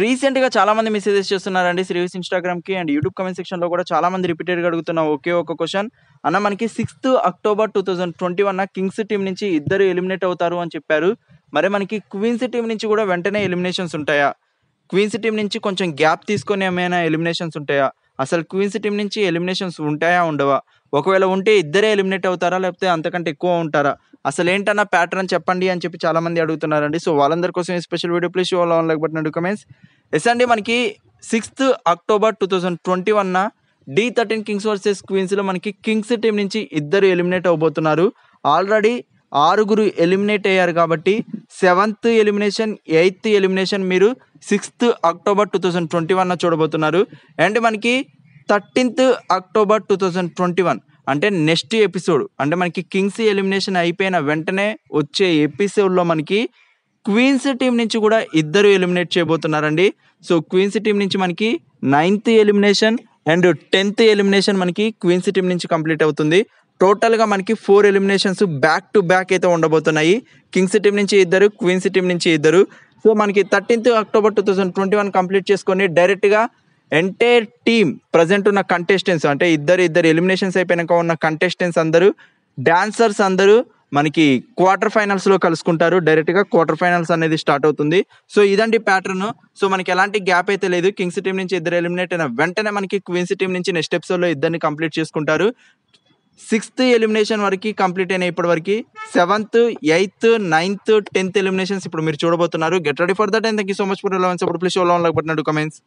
రీసెంట్గా చాలామంది మెసేజెస్ చేస్తున్నారండి శ్రీవిస్ కి అండ్ యూట్యూబ్ కమెంట్ సెక్షన్లో కూడా చాలామంది రిపీటెడ్గా అడుగుతున్న ఒకే ఒక క్వశ్చన్ అన్న మనకి sixth October two thousand twenty one kings team నుంచి ఇద్దరు ఎలిమినేట్ అవుతారు అని చెప్పారు మరి మనకి క్వీన్స్ టీం నుంచి కూడా వెంటనే ఎలిమినేషన్స్ ఉంటాయా క్వీన్స్ టీం నుంచి కొంచెం గ్యాప్ తీసుకొని ఏమైనా ఎలిమినేషన్స్ ఉంటాయా అసలు క్వీన్స్ టీం నుంచి ఎలిమినేషన్స్ ఉంటాయా ఉండవా ఒకవేళ ఉంటే ఇద్దరే ఎలిమినేట్ అవుతారా లేకపోతే అంతకంటే ఎక్కువ ఉంటారా అసలు ఏంటన్నా ప్యాటర్న్ చెప్పండి అని చెప్పి చాలామంది అడుగుతున్నారండి సో వాళ్ళందరి కోసం special video please show like బట్టిన కమెంట్స్ ఎస్ అండి మనకి sixth October two thousand twenty one the thirteen kings versus క్వీన్స్లో మనకి కింగ్స్ టీం నుంచి ఇద్దరు ఎలిమినేట్ అవబోతున్నారు ఆల్రెడీ ఆరుగురు ఎలిమినేట్ అయ్యారు కాబట్టి సెవెంత్ ఎలిమినేషన్ ఎయిత్ ఎలిమినేషన్ మీరు sixth October two thousand twenty one చూడబోతున్నారు అండ్ మనకి thirteenth October two thousand twenty one అంటే నెక్స్ట్ ఎపిసోడ్ అంటే మనకి కింగ్స్ ఎలిమినేషన్ అయిపోయిన వెంటనే వచ్చే ఎపిసోడ్లో మనకి క్వీన్స్ టీం నుంచి కూడా ఇద్దరు ఎలిమినేట్ చేయబోతున్నారండి సో క్వీన్స్ టీం నుంచి మనకి ninth elimination and tenth elimination మనకి క్వీన్స్ టీం నుంచి కంప్లీట్ అవుతుంది టోటల్గా మనకి four eliminations back to back అయితే ఉండబోతున్నాయి కింగ్స్ టీం నుంచి ఇద్దరు క్వీన్స్ టీం నుంచి ఇద్దరు సో మనకి thirteenth October two thousand twenty one complete చేసుకొని డైరెక్ట్గా ఎంటైర్ టీమ్ ప్రజెంట్ ఉన్న కంటెస్టెంట్స్ అంటే ఇద్దరు ఇద్దరు ఎలిమినేషన్స్ అయిపోయినాక ఉన్న కంటెస్టెంట్స్ అందరూ డాన్సర్స్ అందరూ మనకి క్వార్టర్ ఫైనల్స్లో కలుసుకుంటారు డైరెక్ట్గా క్వార్టర్ ఫైనల్స్ అనేది స్టార్ట్ అవుతుంది సో ఇదండి ప్యాటర్న్ సో మనకి ఎలాంటి గ్యాప్ అయితే లేదు కింగ్స్ టీం నుంచి ఇద్దరు ఎలిమినేట్ అయిన వెంటనే మనకి క్వీన్స్ టీం నుంచి నెక్స్ట్ ఎపిసోడ్లో ఇద్దరిని కంప్లీట్ చేసుకుంటారు సిక్స్త్ ఎలిమినేషన్ వరకు కంప్లీట్ అయిన ఇప్పటి వరకు seventh eighth ninth tenth eliminations ఇప్పుడు మీరు చూడబోతున్నారు get ready for that and thank you so much for elevens ఇప్పుడు ప్లీజ్ షో లెవెన్ కమెంట్స్